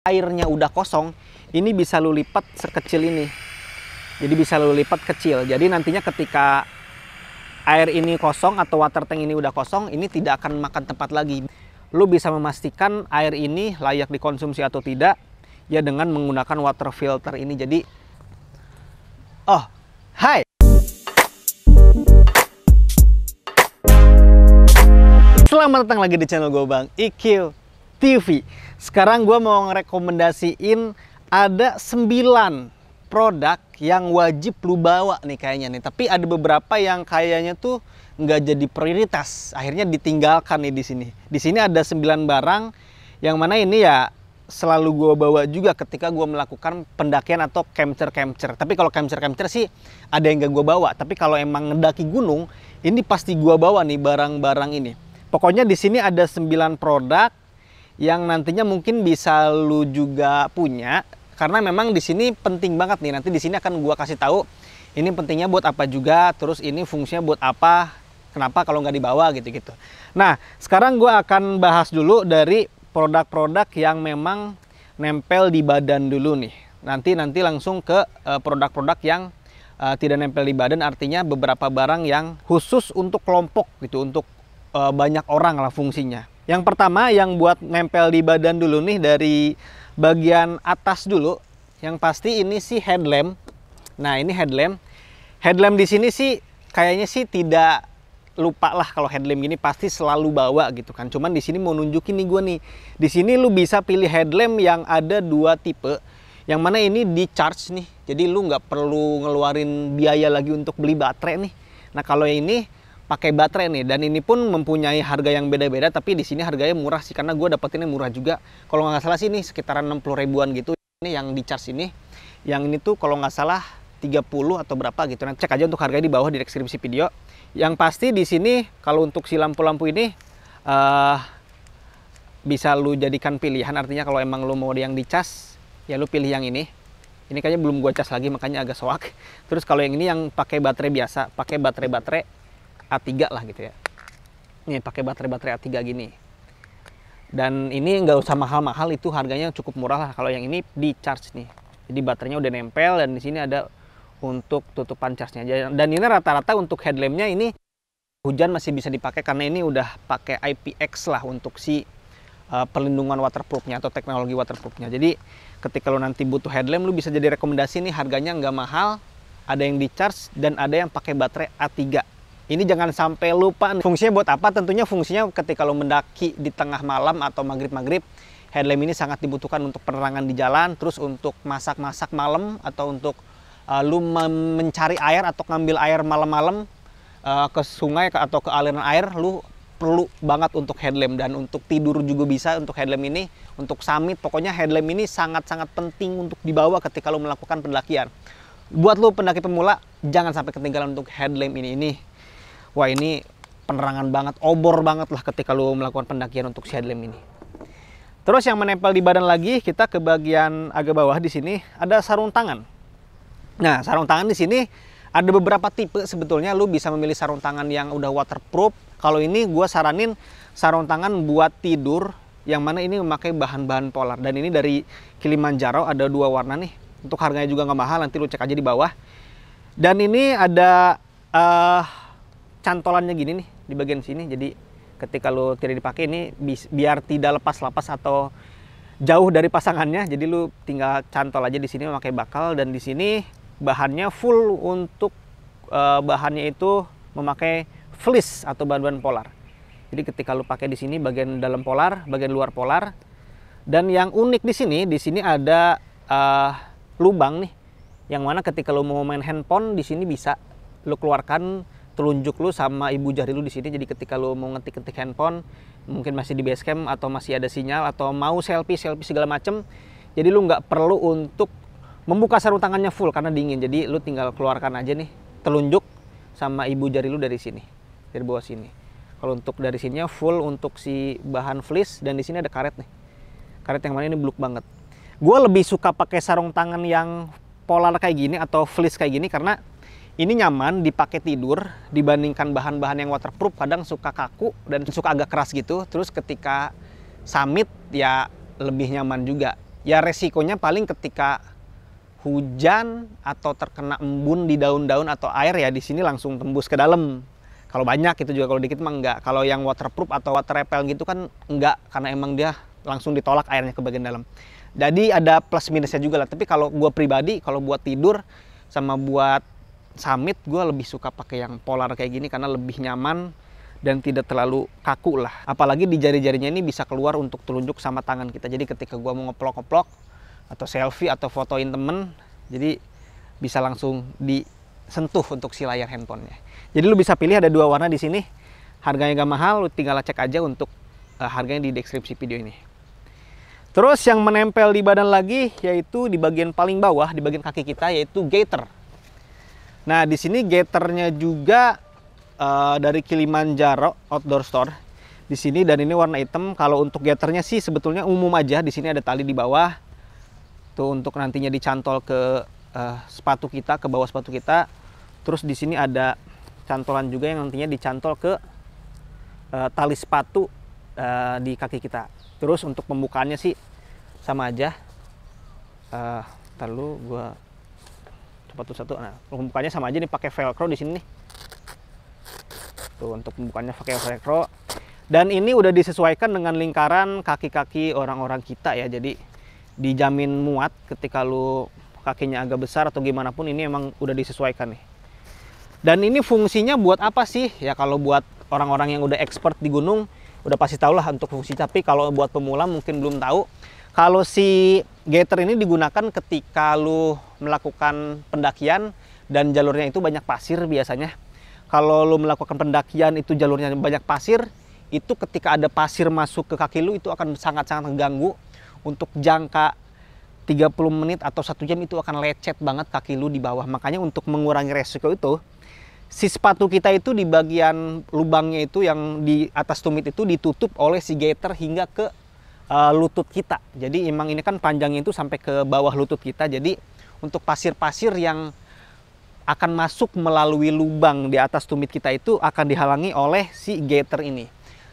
airnya udah kosong, ini bisa lu lipat sekecil ini. Jadi bisa lu lipat kecil. Jadi nantinya ketika air ini kosong atau water tank ini udah kosong, ini tidak akan makan tempat lagi. Lu bisa memastikan air ini layak dikonsumsi atau tidak ya dengan menggunakan water filter ini. Jadi Oh, hai. Selamat datang lagi di channel gue Bang IQ TV. Sekarang gue mau ngerekomendasiin ada 9 produk yang wajib lu bawa nih kayaknya nih. Tapi ada beberapa yang kayaknya tuh nggak jadi prioritas. Akhirnya ditinggalkan nih di sini. Di sini ada 9 barang yang mana ini ya selalu gue bawa juga ketika gue melakukan pendakian atau camcer camcer. Tapi kalau camcer camcer sih ada yang gak gue bawa. Tapi kalau emang ngedaki gunung, ini pasti gue bawa nih barang-barang ini. Pokoknya di sini ada 9 produk yang nantinya mungkin bisa lu juga punya karena memang di sini penting banget nih nanti di sini akan gua kasih tahu ini pentingnya buat apa juga terus ini fungsinya buat apa kenapa kalau nggak dibawa gitu-gitu nah sekarang gua akan bahas dulu dari produk-produk yang memang nempel di badan dulu nih nanti nanti langsung ke eh, produk-produk yang eh, tidak nempel di badan artinya beberapa barang yang khusus untuk kelompok gitu untuk eh, banyak orang lah fungsinya yang pertama yang buat nempel di badan dulu nih dari bagian atas dulu. Yang pasti ini sih headlamp. Nah, ini headlamp. Headlamp di sini sih kayaknya sih tidak lupa lah kalau headlamp gini pasti selalu bawa gitu kan. Cuman di sini mau nunjukin nih gue nih. Di sini lu bisa pilih headlamp yang ada dua tipe. Yang mana ini di charge nih. Jadi lu nggak perlu ngeluarin biaya lagi untuk beli baterai nih. Nah, kalau ini pakai baterai nih dan ini pun mempunyai harga yang beda-beda tapi di sini harganya murah sih karena gue dapetinnya murah juga kalau nggak salah sih ini sekitaran 60 ribuan gitu ini yang di charge ini yang ini tuh kalau nggak salah 30 atau berapa gitu nanti cek aja untuk harganya di bawah di deskripsi video yang pasti di sini kalau untuk si lampu-lampu ini uh, bisa lu jadikan pilihan artinya kalau emang lu mau yang di charge ya lu pilih yang ini ini kayaknya belum gue cas lagi makanya agak soak terus kalau yang ini yang pakai baterai biasa pakai baterai baterai A3 lah gitu ya nih pakai baterai-baterai A3 gini dan ini nggak usah mahal-mahal itu harganya cukup murah lah kalau yang ini di charge nih jadi baterainya udah nempel dan di sini ada untuk tutupan charge-nya dan ini rata-rata untuk headlampnya ini hujan masih bisa dipakai karena ini udah pakai IPX lah untuk si uh, perlindungan waterproofnya atau teknologi waterproofnya jadi ketika lo nanti butuh headlamp lo bisa jadi rekomendasi nih harganya nggak mahal ada yang di charge dan ada yang pakai baterai A3 ini jangan sampai lupa. Fungsinya buat apa? Tentunya fungsinya ketika lo mendaki di tengah malam atau maghrib-maghrib, headlamp ini sangat dibutuhkan untuk penerangan di jalan, terus untuk masak-masak malam atau untuk uh, eh, lo mencari air atau ngambil air malam-malam uh, ke sungai atau ke aliran air, lo perlu banget untuk headlamp dan untuk tidur juga bisa untuk headlamp ini untuk summit pokoknya headlamp ini sangat-sangat penting untuk dibawa ketika lo melakukan pendakian buat lo pendaki pemula jangan sampai ketinggalan untuk headlamp ini ini wah ini penerangan banget, obor banget lah ketika lu melakukan pendakian untuk si headlamp ini. Terus yang menempel di badan lagi, kita ke bagian agak bawah di sini ada sarung tangan. Nah, sarung tangan di sini ada beberapa tipe sebetulnya lu bisa memilih sarung tangan yang udah waterproof. Kalau ini gue saranin sarung tangan buat tidur yang mana ini memakai bahan-bahan polar dan ini dari Kilimanjaro ada dua warna nih untuk harganya juga nggak mahal nanti lu cek aja di bawah dan ini ada uh, cantolannya gini nih di bagian sini jadi ketika lu tidak dipakai ini biar tidak lepas-lepas atau jauh dari pasangannya jadi lu tinggal cantol aja di sini memakai bakal dan di sini bahannya full untuk e, bahannya itu memakai fleece atau bahan-bahan polar jadi ketika lu pakai di sini bagian dalam polar bagian luar polar dan yang unik di sini di sini ada e, lubang nih yang mana ketika lu mau main handphone di sini bisa lu keluarkan telunjuk lu sama ibu jari lu di sini jadi ketika lu mau ngetik-ngetik handphone mungkin masih di base camp atau masih ada sinyal atau mau selfie selfie segala macem jadi lu nggak perlu untuk membuka sarung tangannya full karena dingin jadi lu tinggal keluarkan aja nih telunjuk sama ibu jari lu dari sini dari bawah sini kalau untuk dari sini full untuk si bahan fleece dan di sini ada karet nih karet yang mana ini bluk banget gue lebih suka pakai sarung tangan yang polar kayak gini atau fleece kayak gini karena ini nyaman dipakai tidur dibandingkan bahan-bahan yang waterproof kadang suka kaku dan suka agak keras gitu terus ketika summit ya lebih nyaman juga ya resikonya paling ketika hujan atau terkena embun di daun-daun atau air ya di sini langsung tembus ke dalam kalau banyak itu juga kalau dikit mah enggak kalau yang waterproof atau water repel gitu kan enggak karena emang dia langsung ditolak airnya ke bagian dalam jadi ada plus minusnya juga lah tapi kalau gue pribadi kalau buat tidur sama buat summit gue lebih suka pakai yang polar kayak gini karena lebih nyaman dan tidak terlalu kaku lah. Apalagi di jari-jarinya ini bisa keluar untuk telunjuk sama tangan kita. Jadi ketika gue mau ngeplok-ngeplok atau selfie atau fotoin temen, jadi bisa langsung disentuh untuk si layar handphonenya. Jadi lu bisa pilih ada dua warna di sini. Harganya gak mahal, lu tinggal cek aja untuk uh, harganya di deskripsi video ini. Terus yang menempel di badan lagi yaitu di bagian paling bawah, di bagian kaki kita yaitu gaiter. Nah, di sini gaternya juga uh, dari Kilimanjaro Outdoor Store. Di sini dan ini warna hitam. Kalau untuk gaternya sih sebetulnya umum aja. Di sini ada tali di bawah. Tuh untuk nantinya dicantol ke uh, sepatu kita, ke bawah sepatu kita. Terus di sini ada cantolan juga yang nantinya dicantol ke uh, tali sepatu uh, di kaki kita. Terus untuk pembukaannya sih sama aja. Uh, terlalu gue cepat satu nah pembukanya sama aja nih pakai velcro di sini nih tuh untuk pembukanya pakai velcro dan ini udah disesuaikan dengan lingkaran kaki-kaki orang-orang kita ya jadi dijamin muat ketika lu kakinya agak besar atau gimana pun ini emang udah disesuaikan nih dan ini fungsinya buat apa sih ya kalau buat orang-orang yang udah expert di gunung udah pasti tahulah untuk fungsi tapi kalau buat pemula mungkin belum tahu kalau si gator ini digunakan ketika lu melakukan pendakian dan jalurnya itu banyak pasir biasanya. Kalau lu melakukan pendakian itu jalurnya banyak pasir, itu ketika ada pasir masuk ke kaki lu itu akan sangat-sangat mengganggu untuk jangka 30 menit atau satu jam itu akan lecet banget kaki lu di bawah. Makanya untuk mengurangi resiko itu, si sepatu kita itu di bagian lubangnya itu yang di atas tumit itu ditutup oleh si gaiter hingga ke uh, lutut kita. Jadi imang ini kan panjang itu sampai ke bawah lutut kita. Jadi untuk pasir-pasir yang akan masuk melalui lubang di atas tumit kita itu akan dihalangi oleh si gator ini.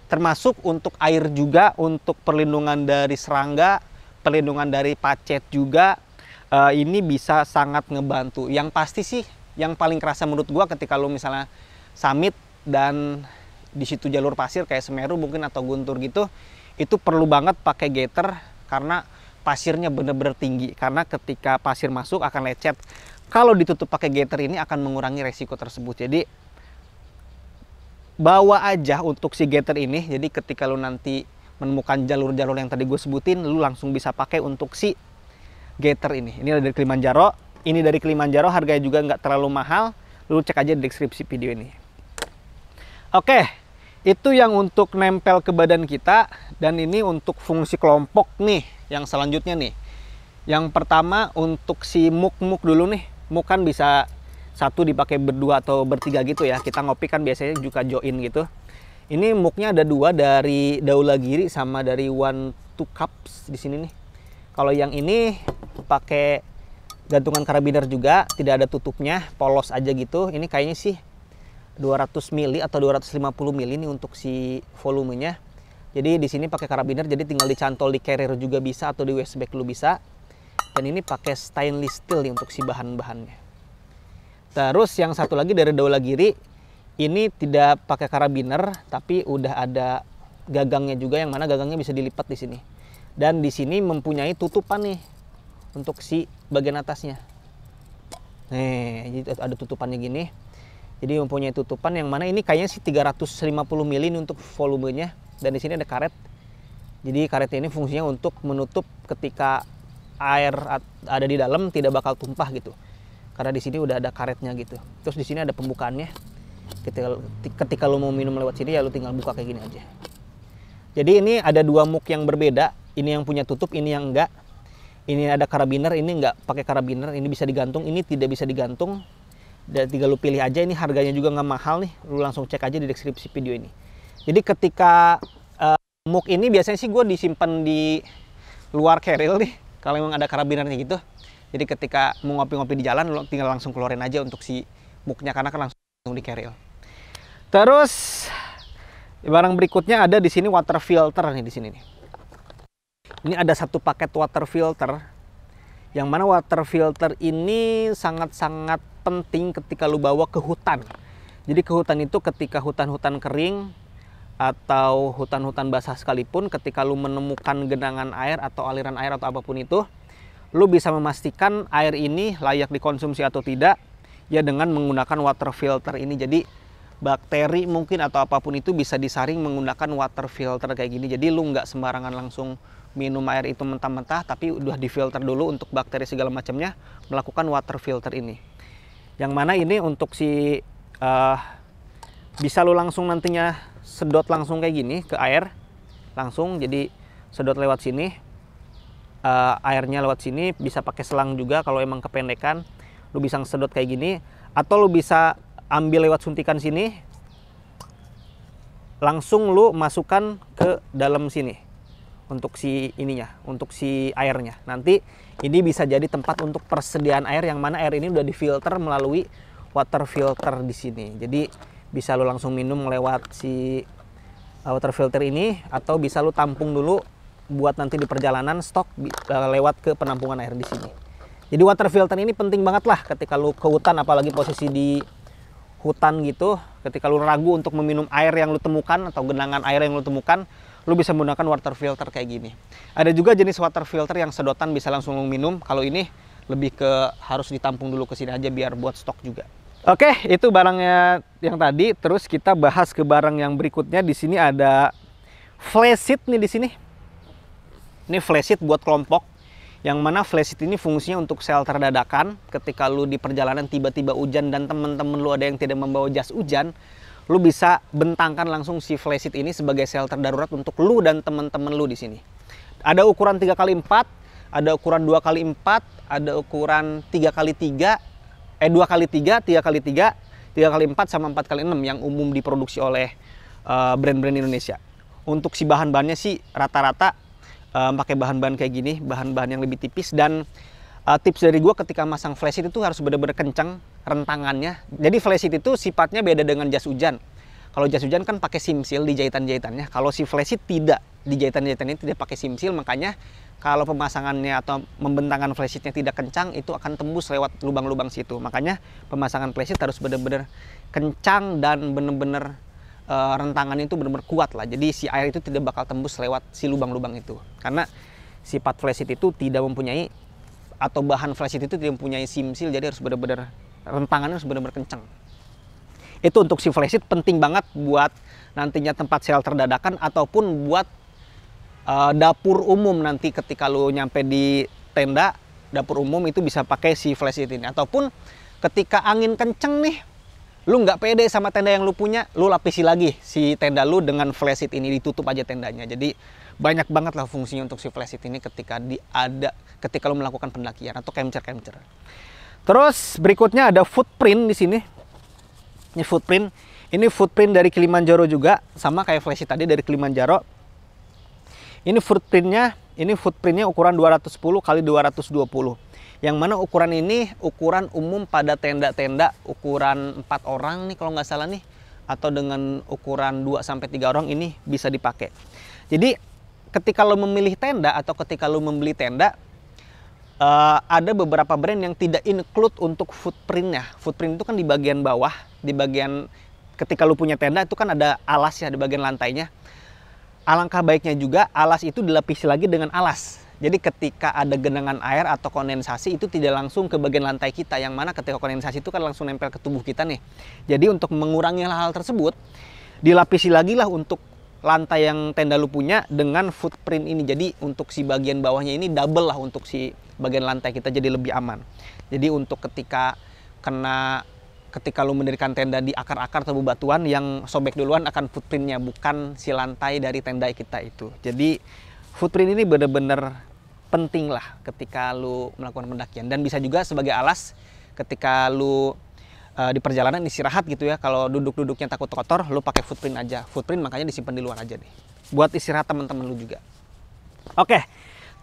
Termasuk untuk air juga, untuk perlindungan dari serangga, perlindungan dari pacet juga. Uh, ini bisa sangat ngebantu. Yang pasti sih, yang paling kerasa menurut gua ketika lo misalnya summit dan di situ jalur pasir kayak Semeru mungkin atau Guntur gitu, itu perlu banget pakai gater karena pasirnya benar-benar tinggi karena ketika pasir masuk akan lecet kalau ditutup pakai gater ini akan mengurangi resiko tersebut jadi bawa aja untuk si gater ini jadi ketika lu nanti menemukan jalur-jalur yang tadi gue sebutin lu langsung bisa pakai untuk si gater ini ini dari Kilimanjaro ini dari Kilimanjaro harganya juga nggak terlalu mahal lu cek aja di deskripsi video ini oke okay. Itu yang untuk nempel ke badan kita dan ini untuk fungsi kelompok nih yang selanjutnya nih. Yang pertama untuk si muk-muk dulu nih. Muk kan bisa satu dipakai berdua atau bertiga gitu ya. Kita ngopi kan biasanya juga join gitu. Ini muknya ada dua dari Daula Giri sama dari One Two Cups di sini nih. Kalau yang ini pakai gantungan karabiner juga, tidak ada tutupnya, polos aja gitu. Ini kayaknya sih 200 mili atau 250 mili ini untuk si volumenya. Jadi di sini pakai karabiner jadi tinggal dicantol di carrier juga bisa atau di USB lu bisa. Dan ini pakai stainless steel nih untuk si bahan-bahannya. Terus yang satu lagi dari daulah Giri ini tidak pakai karabiner tapi udah ada gagangnya juga yang mana gagangnya bisa dilipat di sini. Dan di sini mempunyai tutupan nih untuk si bagian atasnya. Nih, jadi ada tutupannya gini jadi mempunyai tutupan yang mana ini kayaknya sih 350 mili untuk volumenya dan di sini ada karet. Jadi karet ini fungsinya untuk menutup ketika air ada di dalam tidak bakal tumpah gitu. Karena di sini udah ada karetnya gitu. Terus di sini ada pembukaannya. Ketika ketika lu mau minum lewat sini ya lo tinggal buka kayak gini aja. Jadi ini ada dua muk yang berbeda. Ini yang punya tutup, ini yang enggak. Ini ada karabiner, ini enggak pakai karabiner. Ini bisa digantung, ini tidak bisa digantung dan tinggal lu pilih aja ini harganya juga nggak mahal nih lu langsung cek aja di deskripsi video ini jadi ketika uh, eh, muk ini biasanya sih gue disimpan di luar keril nih kalau memang ada karabinernya gitu jadi ketika mau ngopi-ngopi di jalan lu tinggal langsung keluarin aja untuk si muknya karena kan langsung, langsung di keril terus barang berikutnya ada di sini water filter nih di sini nih ini ada satu paket water filter yang mana water filter ini sangat-sangat penting ketika lu bawa ke hutan. Jadi ke hutan itu ketika hutan-hutan kering atau hutan-hutan basah sekalipun ketika lu menemukan genangan air atau aliran air atau apapun itu, lu bisa memastikan air ini layak dikonsumsi atau tidak ya dengan menggunakan water filter ini. Jadi bakteri mungkin atau apapun itu bisa disaring menggunakan water filter kayak gini. Jadi lu nggak sembarangan langsung minum air itu mentah-mentah tapi udah difilter dulu untuk bakteri segala macamnya melakukan water filter ini. Yang mana ini untuk si uh, bisa lo langsung nantinya sedot langsung kayak gini ke air langsung jadi sedot lewat sini uh, airnya lewat sini bisa pakai selang juga kalau emang kependekan lo bisa sedot kayak gini atau lo bisa ambil lewat suntikan sini langsung lo masukkan ke dalam sini untuk si ininya, untuk si airnya. Nanti ini bisa jadi tempat untuk persediaan air yang mana air ini udah difilter melalui water filter di sini. Jadi bisa lo langsung minum lewat si uh, water filter ini atau bisa lo tampung dulu buat nanti di perjalanan stok uh, lewat ke penampungan air di sini. Jadi water filter ini penting banget lah ketika lo ke hutan apalagi posisi di hutan gitu, ketika lo ragu untuk meminum air yang lo temukan atau genangan air yang lo temukan, lu bisa menggunakan water filter kayak gini. Ada juga jenis water filter yang sedotan bisa langsung minum. Kalau ini lebih ke harus ditampung dulu ke sini aja biar buat stok juga. Oke, itu barangnya yang tadi. Terus kita bahas ke barang yang berikutnya. Di sini ada flashit nih di sini. Ini flashit buat kelompok. Yang mana flashit ini fungsinya untuk shelter dadakan. Ketika lu di perjalanan tiba-tiba hujan dan temen-temen lu ada yang tidak membawa jas hujan, lu bisa bentangkan langsung si flysheet ini sebagai shelter darurat untuk lu dan teman-teman lu di sini. Ada ukuran 3x4, ada ukuran 2x4, ada ukuran 3x3, eh 2x3, 3x3, 3x4 sama 4x6 yang umum diproduksi oleh eh, brand-brand uh, Indonesia. Untuk si bahan-bahannya sih rata-rata uh, pakai bahan-bahan kayak gini, bahan-bahan yang lebih tipis dan uh, tips dari gua ketika masang flysheet itu harus benar-benar kencang rentangannya. Jadi flysheet itu sifatnya beda dengan jas hujan. Kalau jas hujan kan pakai simsil di jahitan-jahitannya. Kalau si flysheet tidak di jahitan-jahitannya tidak pakai simsil, makanya kalau pemasangannya atau membentangkan flysheetnya tidak kencang itu akan tembus lewat lubang-lubang situ. Makanya pemasangan flysheet harus benar-benar kencang dan benar-benar e, eh, rentangan itu benar-benar kuat lah. Jadi si air itu tidak bakal tembus lewat si lubang-lubang itu. Karena sifat flysheet itu tidak mempunyai atau bahan flysheet itu tidak mempunyai simsil jadi harus benar-benar rentangannya harus benar-benar kenceng itu untuk si flysheet penting banget buat nantinya tempat shelter dadakan ataupun buat uh, dapur umum nanti ketika lu nyampe di tenda dapur umum itu bisa pakai si flysheet ini ataupun ketika angin kenceng nih lu nggak pede sama tenda yang lu punya lu lapisi lagi si tenda lu dengan flysheet ini ditutup aja tendanya jadi banyak banget lah fungsinya untuk si flysheet ini ketika di ada ketika lu melakukan pendakian atau kemcer kemcer Terus berikutnya ada footprint di sini. Ini footprint. Ini footprint dari Kilimanjaro juga, sama kayak flashy tadi dari Kilimanjaro. Ini footprintnya, ini footprintnya ukuran 210 kali 220. Yang mana ukuran ini ukuran umum pada tenda-tenda ukuran 4 orang nih kalau nggak salah nih atau dengan ukuran 2 sampai 3 orang ini bisa dipakai. Jadi ketika lo memilih tenda atau ketika lo membeli tenda uh, ada beberapa brand yang tidak include untuk footprintnya. Footprint itu kan di bagian bawah, di bagian ketika lu punya tenda itu kan ada alas ya di bagian lantainya. Alangkah baiknya juga alas itu dilapisi lagi dengan alas. Jadi ketika ada genangan air atau kondensasi itu tidak langsung ke bagian lantai kita yang mana ketika kondensasi itu kan langsung nempel ke tubuh kita nih. Jadi untuk mengurangi hal-hal tersebut dilapisi lagi lah untuk lantai yang tenda lu punya dengan footprint ini. Jadi untuk si bagian bawahnya ini double lah untuk si bagian lantai kita jadi lebih aman. Jadi untuk ketika kena ketika lu mendirikan tenda di akar-akar atau bebatuan yang sobek duluan akan footprintnya bukan si lantai dari tenda kita itu. Jadi footprint ini benar-benar penting lah ketika lu melakukan pendakian dan bisa juga sebagai alas ketika lu eh, di perjalanan istirahat gitu ya kalau duduk-duduknya takut kotor lu pakai footprint aja footprint makanya disimpan di luar aja deh buat istirahat teman-teman lu juga oke okay.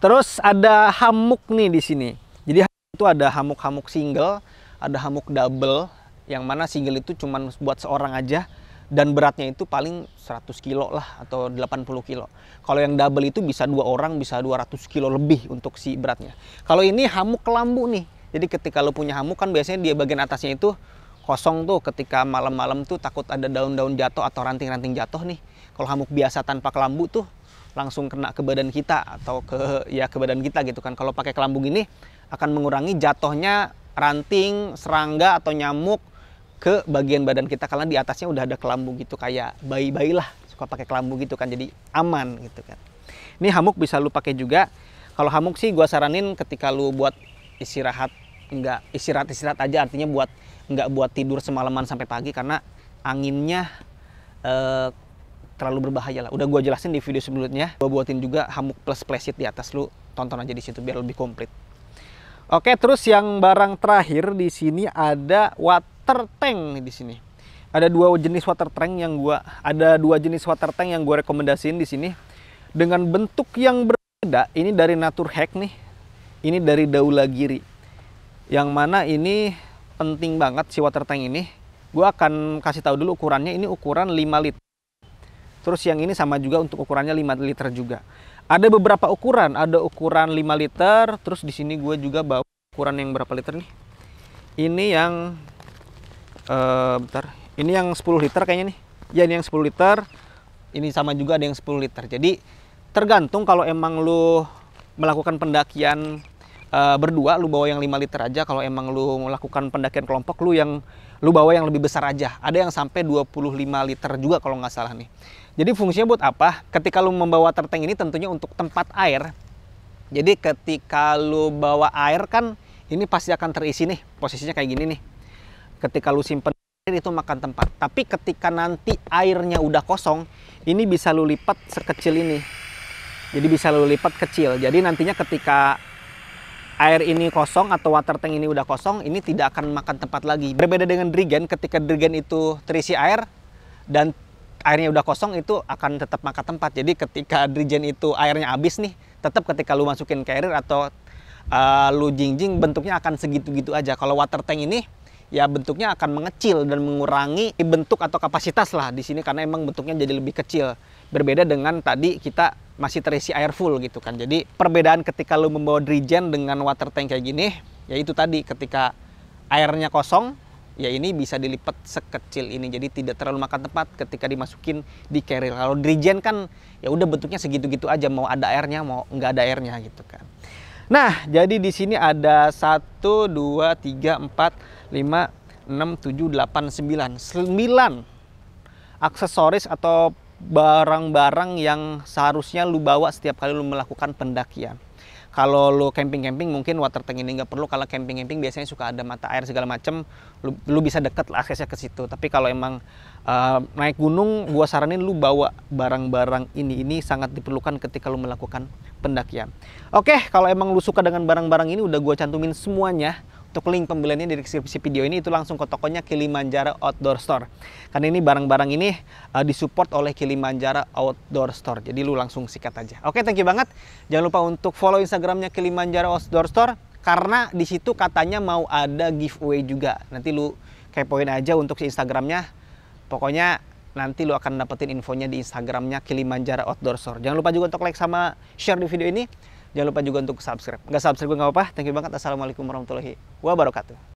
Terus ada hamuk nih di sini. Jadi itu ada hamuk-hamuk single, ada hamuk double yang mana single itu cuma buat seorang aja dan beratnya itu paling 100 kilo lah atau 80 kilo. Kalau yang double itu bisa dua orang bisa 200 kilo lebih untuk si beratnya. Kalau ini hamuk kelambu nih. Jadi ketika lo punya hamuk kan biasanya dia bagian atasnya itu kosong tuh ketika malam-malam tuh takut ada daun-daun jatuh atau ranting-ranting jatuh nih. Kalau hamuk biasa tanpa kelambu tuh langsung kena ke badan kita atau ke ya ke badan kita gitu kan. Kalau pakai kelambung ini akan mengurangi jatuhnya ranting, serangga atau nyamuk ke bagian badan kita karena di atasnya udah ada kelambung gitu kayak bayi-bayi lah suka pakai kelambung gitu kan jadi aman gitu kan. Ini hamuk bisa lu pakai juga. Kalau hamuk sih gua saranin ketika lu buat istirahat enggak istirahat istirahat aja artinya buat nggak buat tidur semalaman sampai pagi karena anginnya eh, terlalu berbahaya lah. Udah gue jelasin di video sebelumnya. Gue buatin juga hamuk plus playsheet di atas lu. Tonton aja di situ biar lebih komplit. Oke, terus yang barang terakhir di sini ada water tank di sini. Ada dua jenis water tank yang gua ada dua jenis water tank yang gue rekomendasiin di sini dengan bentuk yang berbeda. Ini dari Natur Hack nih. Ini dari Daula Giri. Yang mana ini penting banget si water tank ini. Gue akan kasih tahu dulu ukurannya. Ini ukuran 5 liter. Terus yang ini sama juga untuk ukurannya 5 liter juga. Ada beberapa ukuran, ada ukuran 5 liter, terus di sini gue juga bawa ukuran yang berapa liter nih? Ini yang uh, bentar. Ini yang 10 liter kayaknya nih. Ya ini yang 10 liter. Ini sama juga ada yang 10 liter. Jadi tergantung kalau emang lu melakukan pendakian uh, berdua lu bawa yang 5 liter aja kalau emang lu melakukan pendakian kelompok lu yang lu bawa yang lebih besar aja ada yang sampai 25 liter juga kalau nggak salah nih jadi fungsinya buat apa? Ketika lu membawa terteng ini tentunya untuk tempat air. Jadi ketika lu bawa air kan ini pasti akan terisi nih, posisinya kayak gini nih. Ketika lu simpen air itu makan tempat. Tapi ketika nanti airnya udah kosong, ini bisa lu lipat sekecil ini. Jadi bisa lu lipat kecil. Jadi nantinya ketika air ini kosong atau water tank ini udah kosong, ini tidak akan makan tempat lagi. Berbeda dengan drigen, ketika drigen itu terisi air dan airnya udah kosong itu akan tetap maka tempat. Jadi ketika drigen itu airnya habis nih, tetap ketika lu masukin carrier atau uh, lu jingjing bentuknya akan segitu-gitu aja. Kalau water tank ini ya bentuknya akan mengecil dan mengurangi bentuk atau kapasitas lah di sini karena emang bentuknya jadi lebih kecil. Berbeda dengan tadi kita masih terisi air full gitu kan. Jadi perbedaan ketika lu membawa drigen dengan water tank kayak gini, yaitu tadi ketika airnya kosong ya ini bisa dilipat sekecil ini jadi tidak terlalu makan tempat ketika dimasukin di carry kalau drigen kan ya udah bentuknya segitu-gitu aja mau ada airnya mau nggak ada airnya gitu kan nah jadi di sini ada satu dua tiga empat lima enam tujuh delapan sembilan sembilan aksesoris atau barang-barang yang seharusnya lu bawa setiap kali lu melakukan pendakian kalau lu camping-camping mungkin water tank ini nggak perlu kalau camping-camping biasanya suka ada mata air segala macem lu, lu bisa deket lah aksesnya ke situ tapi kalau emang uh, naik gunung gua saranin lu bawa barang-barang ini ini sangat diperlukan ketika lu melakukan pendakian oke kalau emang lu suka dengan barang-barang ini udah gua cantumin semuanya untuk link pembeliannya di deskripsi video ini itu langsung ke tokonya Kilimanjaro Outdoor Store. Karena ini barang-barang ini uh, disupport oleh Kilimanjaro Outdoor Store. Jadi lu langsung sikat aja. Oke, thank you banget. Jangan lupa untuk follow Instagramnya Kilimanjaro Outdoor Store karena di situ katanya mau ada giveaway juga. Nanti lu kepoin aja untuk si Instagramnya. Pokoknya nanti lu akan dapetin infonya di Instagramnya Kilimanjaro Outdoor Store. Jangan lupa juga untuk like sama share di video ini. Jangan lupa juga untuk subscribe. Nggak subscribe nggak apa-apa. Thank you banget. Assalamualaikum warahmatullahi wabarakatuh.